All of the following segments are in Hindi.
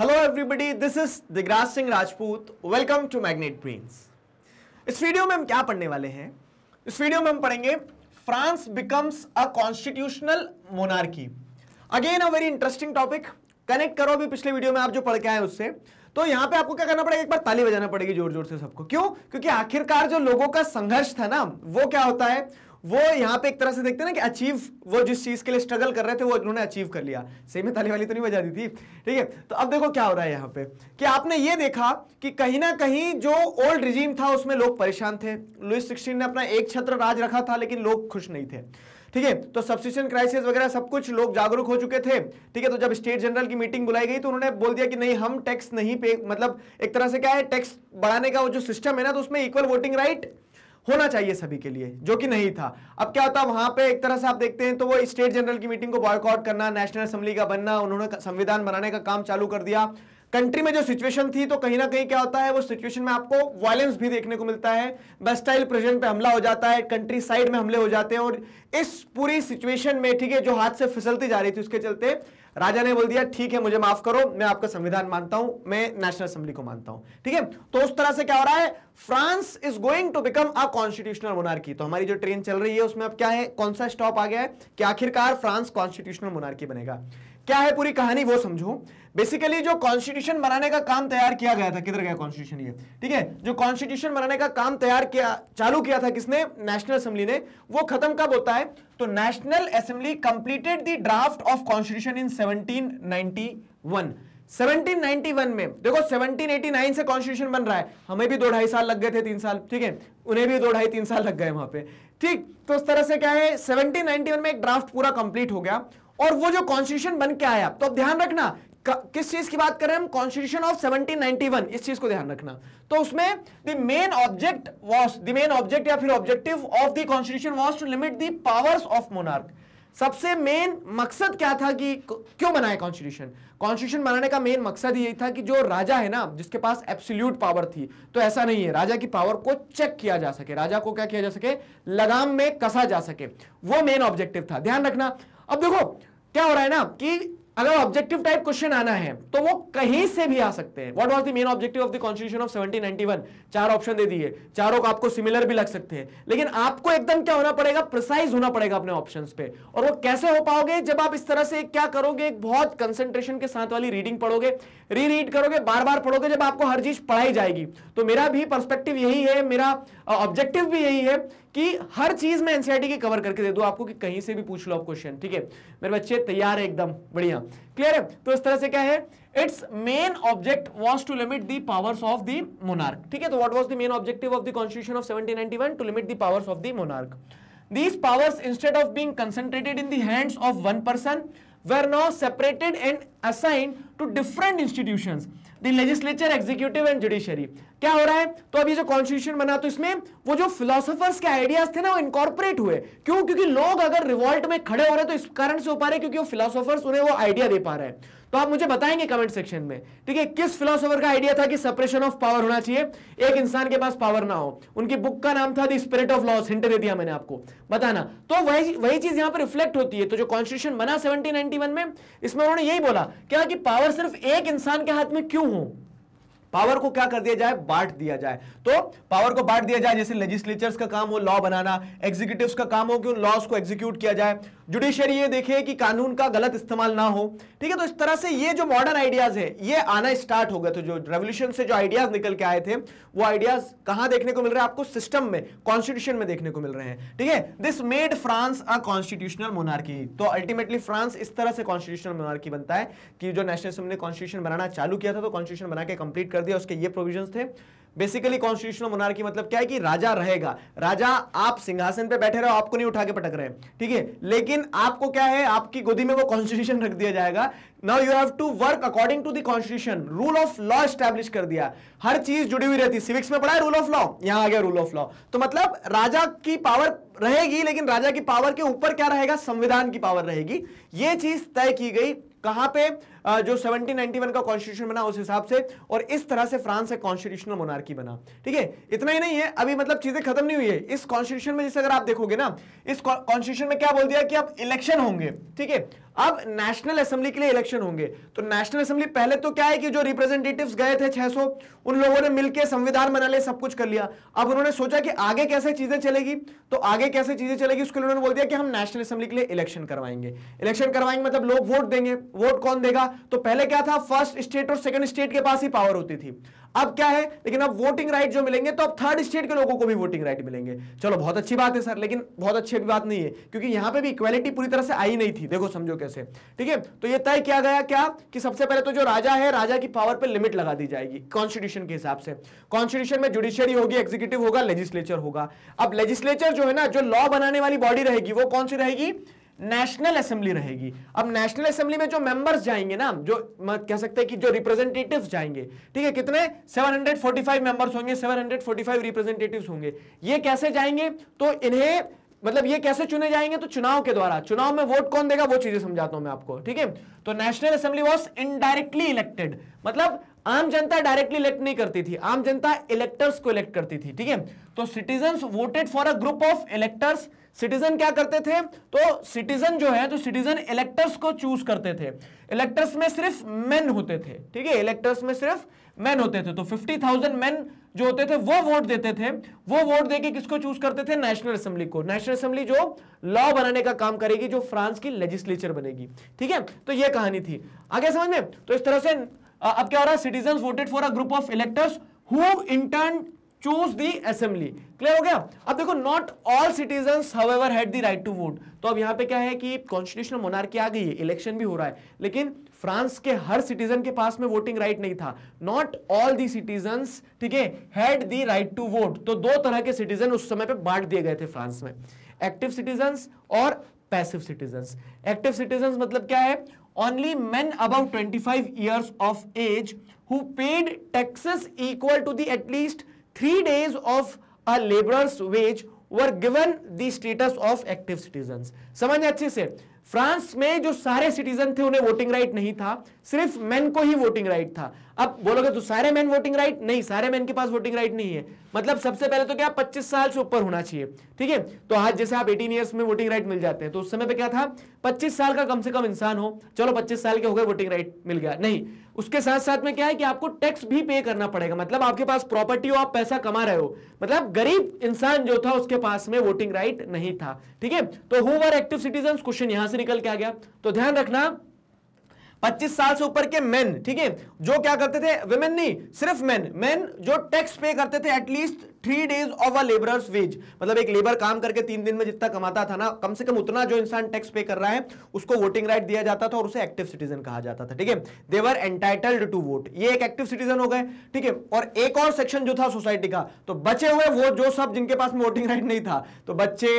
Hello everybody this is Digraj Singh Rajput welcome to magnet Brains. इस वीडियो में हम क्या पढ़ने वाले हैं इस वीडियो में हम पढ़ेंगे France becomes a constitutional monarchy again a very interesting topic connect करो अभी पिछले वीडियो में आप जो पढ़ के आए उससे तो यहां पे आपको क्या करना पड़ेगा एक बार ताली बजाना पड़ेगी जोर जोर से सबको क्यों क्योंकि आखिरकार जो लोगों का संघर्ष था ना वो क्या होता है वो यहाँ पे एक तरह से देखते ना कि अचीव वो जिस चीज के लिए स्ट्रगल कर रहे थे वो उन्होंने अचीव कर लिया सही में ताली वाली तो नहीं बजा दी थी ठीक है तो अब देखो क्या हो रहा है यहाँ पे कि आपने ये देखा कि कहीं ना कहीं जो ओल्ड रिजीम था उसमें लोग परेशान थे लुइस सिक्सटीन ने अपना एक छत्र राज रखा था लेकिन लोग खुश नहीं थे ठीक है तो सब्सिशन क्राइसिस वगैरह सब कुछ लोग जागरूक हो चुके थे ठीक है तो जब स्टेट जनरल की मीटिंग बुलाई गई तो उन्होंने बोल दिया कि नहीं हम टैक्स नहीं पे मतलब एक तरह से क्या है टैक्स बढ़ाने का वो जो सिस्टम है ना तो उसमें इक्वल वोटिंग राइट right, होना चाहिए सभी के लिए जो कि नहीं था अब क्या होता वहां पे एक तरह से आप देखते हैं तो वो स्टेट जनरल की मीटिंग को बॉयकॉट करना नेशनल असेंबली का बनना उन्होंने संविधान बनाने का काम चालू कर दिया कंट्री में जो सिचुएशन थी तो कहीं ना कहीं क्या होता है वो सिचुएशन में आपको वायलेंस भी देखने को मिलता है बेस्टाइल प्रेजेंट पे हमला हो जाता है कंट्री साइड में हमले हो जाते हैं और इस पूरी सिचुएशन में ठीक है जो हाथ से फिसलती जा रही थी उसके चलते राजा ने बोल दिया ठीक है मुझे माफ करो मैं आपका संविधान मानता हूं मैं नेशनल असेंबली को मानता हूं ठीक है तो उस तरह से क्या हो रहा है France is going to become a constitutional monarchy तो हमारी जो ट्रेन चल रही है उसमें अब क्या है कौन सा स्टॉप आ गया है कि आखिरकार फ्रांस कॉन्स्टिट्यूशनल मोनार्की बनेगा क्या है पूरी कहानी वो समझो बेसिकली जो कॉन्स्टिट्यूशन बनाने का काम तैयार किया गया था किधर गया कॉन्स्टिट्यूशन ये ठीक है जो कॉन्स्टिट्यूशन बनाने का काम तैयार किया चालू किया था किसने नेशनल असेंबली ने वो खत्म कब होता है तो National Assembly completed the draft of constitution in 1791 1791 में देखो 1789 से कॉन्स्टिट्यूशन बन रहा है हमें भी दो ढाई साल लग गए थे तीन साल ठीक है उन्हें भी दो ढाई तीन साल लग गए वहां पे ठीक तो उस तरह से क्या है 1791 में एक ड्राफ्ट पूरा कंप्लीट हो गया और वो जो कॉन्स्टिट्यूशन बन के आया तो अब ध्यान रखना किस चीज की बात करें हम कॉन्स्टिट्यूशन ऑफ 1791 इस चीज को ध्यान रखना तो उसमें the main object was the main object या फिर objective of the constitution was to limit the powers of monarch सबसे मेन मकसद क्या था कि क्यों बनाया कॉन्स्टिट्यूशन कॉन्स्टिट्यूशन बनाने का मेन मकसद यही था कि जो राजा है ना जिसके पास एब्सोल्यूट पावर थी तो ऐसा नहीं है राजा की पावर को चेक किया जा सके राजा को क्या किया जा सके लगाम में कसा जा सके वो मेन ऑब्जेक्टिव था ध्यान रखना अब देखो क्या हो रहा है ना कि अगर ऑब्जेक्टिव टाइप क्वेश्चन आना है तो वो कहीं से भी आ सकते हैं what was the main objective of the constitution of 1791 चार ऑप्शन दे दिए चारों को आपको सिमिलर भी लग सकते हैं लेकिन आपको एकदम क्या होना पड़ेगा प्रिसाइज होना पड़ेगा अपने ऑप्शन पे और वो कैसे हो पाओगे जब आप इस तरह से क्या करोगे एक बहुत कंसेंट्रेशन के साथ वाली रीडिंग पढ़ोगे री रीड करोगे बार बार पढ़ोगे जब आपको हर चीज पढ़ाई जाएगी तो मेरा भी परस्पेक्टिव यही है मेरा ऑब्जेक्टिव भी यही है कि हर चीज में एनसीआरटी e के कवर करके दे दू आपको कि कहीं से भी पूछ लो आप क्वेश्चन ठीक है मेरे बच्चे तैयार है एकदम बढ़िया क्लियर है तो इस तरह से क्या है its main object was to limit the powers of the monarch ठीक है तो what was the main objective of constitution of seven to limit the powers of the monarch these powers instead of being concentrated in the hands of one person were now separated and assign to different institution legislature executive and judiciary क्या हो रहा है तो अभी जो कॉन्स्टिट्यूशन बना तो इसमें वो जो फिलोसफर्स के आइडियाज थे ना वो इनकॉर्पोरेट हुए क्यों क्योंकि लोग अगर रिवॉल्ट में खड़े हो रहे तो इस कारण से हो पा रहे क्योंकि वो फिलोसफर्स उन्हें वो आइडिया दे पा रहे हैं तो आप मुझे बताएंगे कमेंट सेक्शन में ठीक है किस फिलोसोफर का आइडिया था कि सेपरेशन ऑफ पावर होना चाहिए एक इंसान के पास पावर ना हो उनकी बुक का नाम था the spirit of laws hint दे दिया मैंने आपको बताना तो वही वही चीज यहां पर रिफ्लेक्ट होती है तो जो कॉन्स्टिट्यूशन बना सेवनटीन में इसमें उन्होंने यही बोला क्या कि पावर सिर्फ एक इंसान के हाथ में क्यों हो पावर को क्या कर दिया जाए बांट दिया जाए तो पावर को बांट दिया जाए जैसे लेजिस्लेचर्स का काम हो लॉ बनाना एग्जीक्यूटिव का काम हो कि उन लॉज को एग्जीक्यूट किया जाए जुडिशियरी ये देखे कि कानून का गलत इस्तेमाल ना हो ठीक है तो इस तरह से ये जो मॉडर्न आइडियाज है ये आना स्टार्ट हो गए तो जो रेवोल्यूशन से जो आइडियाज निकल के आए थे वो आइडियाज कहां देखने को मिल रहे हैं आपको सिस्टम में कॉन्स्टिट्यूशन में देखने को मिल रहे हैं ठीक है this made France a constitutional monarchy तो अल्टीमेटली फ्रांस इस तरह से कॉन्स्टिट्यूशनल मोनार्की बनता है कि जो नेशनल असेंबली ने कॉन्स्टिट्यूशन बनाना चालू किया था तो कॉन्स्टिट्यूशन बना के कंप्लीट कर दिया उसके ये प्रोविजन थे बेसिकली कॉन्स्टिट्यूशनल मोनार्की मतलब क्या है कि राजा रहेगा राजा आप सिंहासन पे बैठे रहो आपको नहीं उठा के पटक रहे ठीक है लेकिन आपको क्या है आपकी गोदी में वो कॉन्स्टिट्यूशन रख दिया जाएगा now you have to work according to the constitution rule of law establish कर दिया हर चीज जुड़ी हुई रहती सिविक्स में पढ़ा है रूल ऑफ लॉ यहां आ गया रूल ऑफ लॉ तो मतलब राजा की पावर रहेगी लेकिन राजा की पावर के ऊपर क्या रहेगा संविधान की पावर रहेगी ये चीज तय की गई कहां पर जो 1791 का कॉन्स्टिट्यूशन बना उस हिसाब से और इस तरह से फ्रांस एक कॉन्स्टिट्यूशनल मोनार्की बना ठीक है इतना ही नहीं है अभी मतलब चीजें खत्म नहीं हुई है इस कॉन्स्टिट्यूशन में जैसे अगर आप देखोगे ना इस कॉन्स्टिट्यूशन में क्या बोल दिया कि अब इलेक्शन होंगे ठीक है अब नेशनल असेंबली के लिए इलेक्शन होंगे तो नेशनल असेंबली पहले तो क्या है कि जो रिप्रेजेंटेटिव्स गए थे 600 उन लोगों ने मिलकर संविधान बना लिया सब कुछ कर लिया अब उन्होंने सोचा कि आगे कैसे चीजें चलेगी तो आगे कैसे चीजें चलेगी उसके लिए उन्होंने बोल दिया कि हम नेशनल असेंबली के लिए इलेक्शन करवाएंगे इलेक्शन करवाएंगे मतलब लोग वोट देंगे वोट कौन देगा तो पहले क्या था फर्स्ट स्टेट और सेकंड स्टेट के पास ही पावर होती थी अब क्या है लेकिन अब वोटिंग राइट जो मिलेंगे तो अब थर्ड स्टेट के लोगों को भी वोटिंग राइट मिलेंगे चलो बहुत अच्छी बात है सर लेकिन बहुत अच्छी भी बात नहीं है क्योंकि यहां पे भी इक्वालिटी पूरी तरह से आई नहीं थी देखो समझो कैसे ठीक है तो ये तय किया गया क्या कि सबसे पहले तो जो राजा है राजा की पावर पर लिमिट लगा दी जाएगी कॉन्स्टिट्यूशन के हिसाब से कॉन्स्टिट्यूशन में जुडिशियरी होगी एग्जीक्यूटिव होगा लेजिस्लेचर होगा अब लेजिस्लेचर जो है ना जो लॉ बनाने वाली बॉडी रहेगी वो कौन सी रहेगी नेशनल असेंबली रहेगी अब नेशनल असेंबली में जो मेंबर्स जाएंगे ना जो कह सकते हैं कि जो रिप्रेजेंटेटिव जाएंगे ठीक है कितने 745 मेंबर्स होंगे 745 रिप्रेजेंटेटिव्स होंगे ये कैसे जाएंगे तो इन्हें मतलब ये कैसे चुने जाएंगे तो चुनाव के द्वारा चुनाव में वोट कौन देगा वो चीजें समझाता हूं मैं आपको ठीक है तो National Assembly was indirectly elected मतलब आम जनता डायरेक्टली इलेक्ट नहीं करती थी आम जनता इलेक्टर्स को इलेक्ट करती थी ठीक है तो citizen voted for a group of electors citizen क्या करते थे तो सिटीजन जो है तो सिटीजन इलेक्टर्स को चूज करते थे इलेक्टर्स में सिर्फ मेन होते थे ठीक है इलेक्टर्स में सिर्फ मेन होते थे तो 50,000 मेन जो होते थे वो वोट देते थे वो वोट देके किसको चूज करते थे नेशनल असेंबली को नेशनल असेंबली जो लॉ बनाने का काम करेगी जो फ्रांस की लेजिस्लेचर बनेगी ठीक है तो ये कहानी थी आगे समझ में तो इस तरह से अब क्या हो रहा है citizen voted for a group of electors who in turn choose the assembly clear हो गया अब देखो not all citizen however had the right to vote तो अब यहां पे क्या है कि कॉन्स्टिट्यूशनल मोनार्की आ गई है इलेक्शन भी हो रहा है लेकिन फ्रांस के हर सिटीजन के पास में वोटिंग राइट नहीं था नॉट ऑल दी सिटीजन ठीक है had the right to vote तो दो तरह के सिटीजन उस समय पे बांट दिए गए थे फ्रांस में एक्टिव सिटीजन और पैसिव सिटीजन एक्टिव सिटीजन मतलब क्या है only men about 25 five years of age who paid taxes equal to the at least three days of a labourers wage were given the status of active citizen समझ अच्छे से फ्रांस में जो सारे सिटीजन थे उन्हें वोटिंग राइट नहीं था सिर्फ मेन को ही वोटिंग राइट था अब बोलोगे तो सारे मैन वोटिंग राइट नहीं सारे मैन के पास वोटिंग राइट नहीं है मतलब सबसे पहले तो क्या 25 साल से ऊपर होना चाहिए ठीक है तो आज जैसे आप 18 इयर्स में वोटिंग राइट मिल जाते हैं तो उस समय पे क्या था 25 साल का कम से कम इंसान हो चलो 25 साल के हो गए वोटिंग राइट मिल गया नहीं उसके साथ साथ में क्या है कि आपको टैक्स भी पे करना पड़ेगा मतलब आपके पास प्रॉपर्टी हो आप पैसा कमा रहे हो मतलब गरीब इंसान जो था उसके पास में वोटिंग राइट नहीं था ठीक है तो who were active citizen question यहां से निकल के आ गया तो ध्यान रखना 25 साल से ऊपर के मेन ठीक है जो क्या करते थे वेमेन नहीं सिर्फ मेन मेन जो टैक्स पे करते थे at least three days of a labourers wage मतलब एक लेबर काम करके तीन दिन में जितना कमाता था ना कम से कम उतना जो इंसान टैक्स पे कर रहा है उसको वोटिंग राइट दिया जाता था और उसे एक्टिव सिटीजन कहा जाता था ठीक है देवर एंटाइटल्ड टू वोट ये एक एक्टिव सिटीजन हो गए ठीक है और एक और सेक्शन जो था सोसाइटी का तो बचे हुए वो जो सब जिनके पास वोटिंग राइट नहीं था तो बच्चे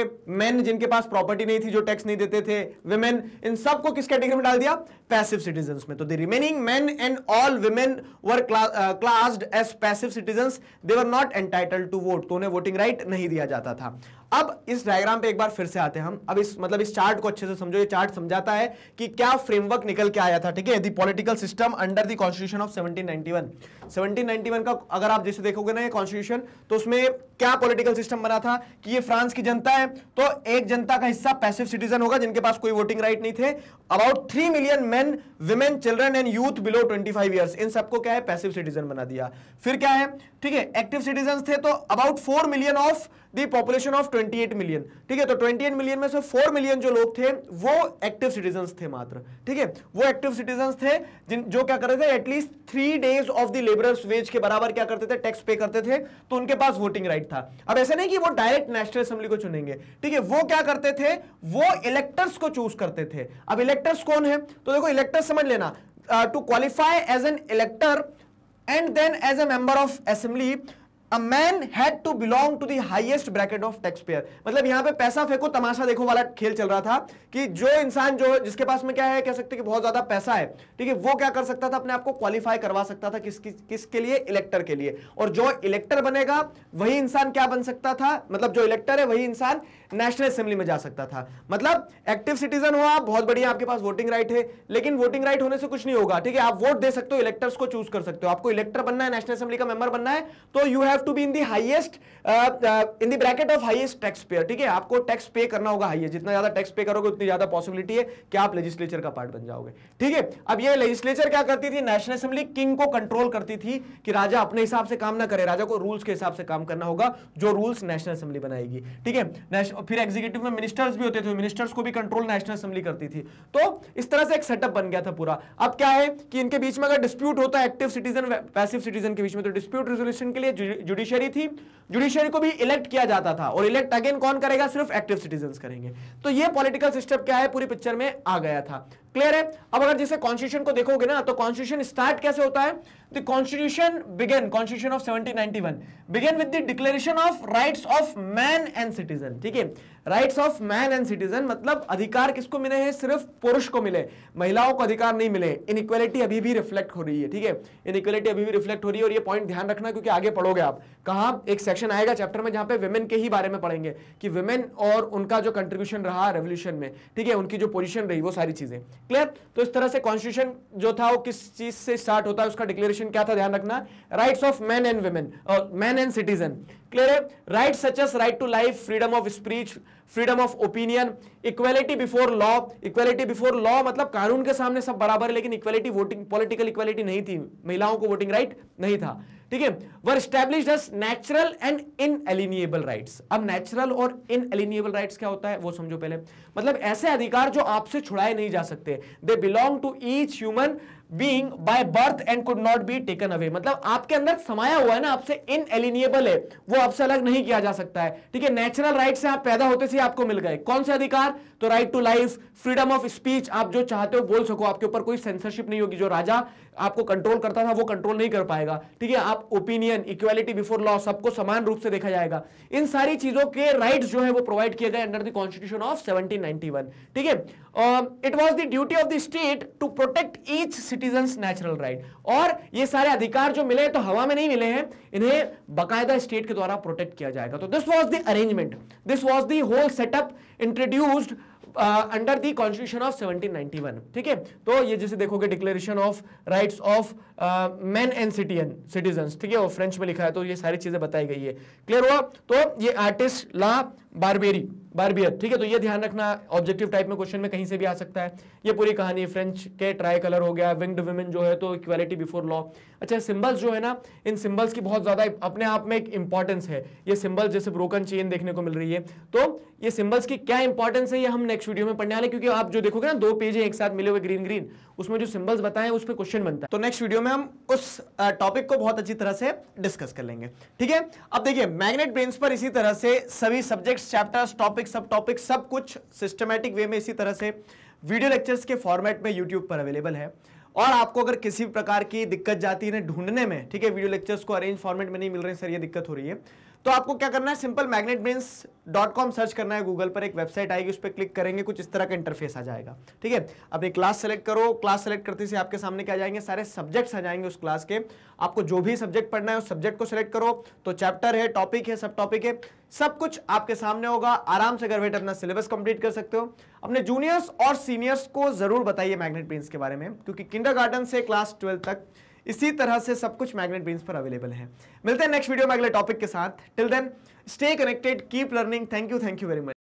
मैन जिनके पास प्रॉपर्टी नहीं थी जो टैक्स नहीं देते थे वुमेन इन सबको किस कैटेगरी में डाल दिया पैसिव सिटीजन में तो the remaining man and all women were classed as passive citizen they were not entitled to vote तो उन्हें वोटिंग राइट नहीं दिया जाता था अब इस डायग्राम पे एक बार फिर से आते हैं हम अब इस मतलब इस चार्ट को अच्छे से समझो ये चार्ट समझाता है कि क्या फ्रेमवर्क निकल के आया था ठीक है the political system under the constitution of 1791 1791 का अगर आप जैसे देखोगे ना ये कॉन्स्टिट्यूशन तो उसमें क्या पॉलिटिकल सिस्टम बना था कि ये फ्रांस की जनता है तो एक जनता का हिस्सा पैसिव सिटीजन होगा जिनके पास कोई वोटिंग राइट नहीं थे about three million men women children and youth below twenty five इन सबको क्या है पैसिव सिटीजन बना दिया फिर क्या है ठीक है एक्टिव सिटीजन थे तो about four million of the population of 28 million ठीक है तो 28 मिलियन में से 4 मिलियन जो लोग थे वो एक्टिव सिटीजन थे मात्र ठीक है वो एक्टिव सिटीजन थे जिन जो क्या कर रहे थे at least three days of the labourers wage के बराबर क्या करते थे टैक्स पे करते थे तो उनके पास वोटिंग राइट था अब ऐसा नहीं कि वो डायरेक्ट नेशनल असेंबली को चुनेंगे ठीक है वो क्या करते थे वो इलेक्टर्स को चूज करते थे अब इलेक्टर्स कौन है तो देखो इलेक्टर्स समझ लेना to qualify as an elector and then as a member of assembly a man had to belong to the highest bracket of tax payer मतलब यहां पे पैसा फेंको तमाशा देखो वाला खेल चल रहा था कि जो इंसान जो जिसके पास में क्या है कह सकते कि बहुत ज्यादा पैसा है ठीक है वो क्या कर सकता था अपने आप को क्वालिफाई करवा सकता था किस, किस किसके लिए इलेक्टर के लिए और जो इलेक्टर बनेगा वही इंसान क्या बन सकता था मतलब जो इलेक्टर है वही इंसान नेशनल असेंबली में जा सकता था मतलब एक्टिव सिटीजन हो आप बहुत बढ़िया आपके पास वोटिंग राइट है लेकिन वोटिंग राइट होने से कुछ नहीं होगा ठीक है आप वोट दे सकते हो इलेक्टर्स को चूज कर सकते हो आपको इलेक्टर बनना है नेशनल असेंबली का मेंबर बनना है तो you have have to be in the highest in the bracket of highest tax payer ठीक है आपको टैक्स पे करना होगा हाईएस्ट जितना ज्यादा टैक्स पे करोगे उतनी ज्यादा पॉसिबिलिटी है कि आप लेजिस्लेचर का पार्ट बन जाओगे ठीक है अब ये लेजिस्लेचर क्या करती थी नेशनल असेंबली किंग को कंट्रोल करती थी कि राजा अपने हिसाब से काम ना करे राजा को रूल्स के हिसाब से काम करना होगा जो रूल्स नेशनल असेंबली बनाएगी ठीक है फिर एग्जीक्यूटिव में मिनिस्टर्स भी होते थे मिनिस्टर्स को भी कंट्रोल नेशनल असेंबली करती थी तो इस तरह से एक सेटअप बन गया था पूरा अब क्या है कि इनके बीच में अगर डिस्प्यूट होता है एक्टिव सिटीजन पैसिव सिटीजन के बीच में तो डिस्प्यूट रिजोल्यूशन के लिए जुडिशरी थी जुडिशरी को भी इलेक्ट किया जाता था और इलेक्ट अगेन कौन करेगा सिर्फ एक्टिव सिटीजन करेंगे तो ये पॉलिटिकल सिस्टम क्या है पूरी पिक्चर में आ गया था क्लियर है अब अगर जैसे कॉन्स्टिट्यूशन को देखोगे ना तो कॉन्स्टिट्यूशन स्टार्ट कैसे होता है the constitution begin constitution of 1791 begin with the declaration of rights of man and citizen ठीक है rights of man and citizen मतलब अधिकार किसको मिले हैं सिर्फ पुरुष को मिले महिलाओं को अधिकार नहीं मिले इनक्वेलिटी अभी भी रिफ्लेक्ट हो रही है ठीक है इनक्वेलिटी अभी भी रिफ्लेक्ट हो रही है और ये पॉइंट ध्यान रखना क्योंकि आगे पढ़ोगे आप कहा एक सेक्शन आएगा चैप्टर में जहां पे वुमेन के ही बारे में पढ़ेंगे कि वेमेन और उनका जो कंट्रीब्यूशन रहा रेवोल्यूशन में ठीक है उनकी जो पोजिशन रही वो सारी चीजें क्लियर तो इस तरह से कॉन्स्टिट्यूशन जो था वो किस चीज से स्टार्ट होता है उसका डिक्लेरेशन क्या था ध्यान रखना rights of man and women और मैन एंड सिटीजन क्लियर है right such as right to life freedom of speech freedom of opinion equality before law equality before law मतलब कानून के सामने सब बराबर है लेकिन इक्वेलिटी वोटिंग पॉलिटिकल इक्वेलिटी नहीं थी महिलाओं को वोटिंग राइट right नहीं था ठीक है were establish natural and alienable right अब नेचुरल और एलिनियबल राइट क्या होता है वो समझो पहले मतलब ऐसे अधिकार जो आपसे छुड़ाए नहीं जा सकते they belong to each human being by birth and could not be taken away मतलब आपके अंदर समाया हुआ है ना आपसे इन एलिनियबल है वो आपसे अलग नहीं किया जा सकता है ठीक है नेचुरल राइट से आप पैदा होते से आपको मिल गए कौन से अधिकार तो right to life freedom of speech आप जो चाहते हो बोल सको आपके ऊपर कोई सेंसरशिप नहीं होगी जो राजा आपको कंट्रोल करता था वो कंट्रोल नहीं कर पाएगा ठीक है आप ओपिनियन इक्वालिटी बिफोर लॉ सबको समान रूप से देखा जाएगा इन सारी चीजों के राइट जो है वो प्रोवाइड किए गए under the constitution of seventeen ठीक है it was the duty of the state to protect each citizen natural right और ये सारे अधिकार जो मिले तो हवा में नहीं मिले हैं इन्हें बाकायदा स्टेट के द्वारा प्रोटेक्ट किया जाएगा तो this was the arrangement this was the whole setup introduced under the constitution of 1791 ठीक है तो ये जैसे देखोगे declaration of rights of man and citizen citizen ठीक है वो फ्रेंच में लिखा है तो ये सारी चीजें बताई गई है क्लियर हुआ तो ये आर्टिस्ट ला बारबेरी बारबियर ठीक है तो ये ध्यान रखना ऑब्जेक्टिव टाइप में क्वेश्चन में कहीं से भी आ सकता है ये पूरी कहानी फ्रेंच के ट्राई कलर हो गया विंग्ड विमेन जो है तो इक्वालिटी बिफोर लॉ अच्छा सिंबल्स जो है ना इन सिंबल्स की बहुत ज़्यादा अपने आप में एक इंपॉर्टेंस है ये सिंबल्स जैसे ब्रोकन चेन देखने को मिल रही है तो ये सिंबल्स की क्या इंपॉर्टेंस है ये हम नेक्स्ट वीडियो में पढ़ने वाले क्योंकि आप जो देखोगे ना दो पेज एक साथ मिले हुए ग्रीन ग्रीन उसमें जो सिंबल्स बताए उस पर क्वेश्चन बनता है तो नेक्स्ट वीडियो में हम उस टॉपिक को बहुत अच्छी तरह से डिस्कस कर लेंगे ठीक है अब देखिए मैग्नेट ब्रेन पर इसी तरह से सभी सब्जेक्ट सब्जेक्ट्स चैप्टर्स टॉपिक सब टॉपिक सब कुछ सिस्टमेटिक वे में इसी तरह से वीडियो लेक्चर्स के फॉर्मेट में यूट्यूब पर अवेलेबल है और आपको अगर किसी भी प्रकार की दिक्कत जाती है ढूंढने में ठीक है वीडियो लेक्चर्स को अरेंज फॉर्मेट में नहीं मिल रहे सर ये दिक्कत हो रही है तो आपको क्या करना है simple Magnet Brains dot com search करना है गूगल पर एक वेबसाइट आएगी उस पर क्लिक करेंगे कुछ इस तरह का इंटरफेस आ जाएगा ठीक है अब एक क्लास सेलेक्ट करो क्लास सेलेक्ट करते से आपके सामने क्या जाएंगे सारे सब्जेक्ट्स आ जाएंगे उस क्लास के आपको जो भी सब्जेक्ट पढ़ना है उस सब्जेक्ट को सिलेक्ट करो तो चैप्टर है टॉपिक है सब टॉपिक है सब कुछ आपके सामने होगा आराम से घर बैठे अपना सिलेबस कंप्लीट कर सकते हो अपने जूनियर्स और सीनियर्स को जरूर बताइए मैग्नेट प्रिंस के बारे में क्योंकि किंडर से क्लास ट्वेल्थ तक इसी तरह से सब कुछ मैग्नेट बीन्स पर अवेलेबल है मिलते हैं नेक्स्ट वीडियो में अगले टॉपिक के साथ till then stay connected keep learning thank you thank you very much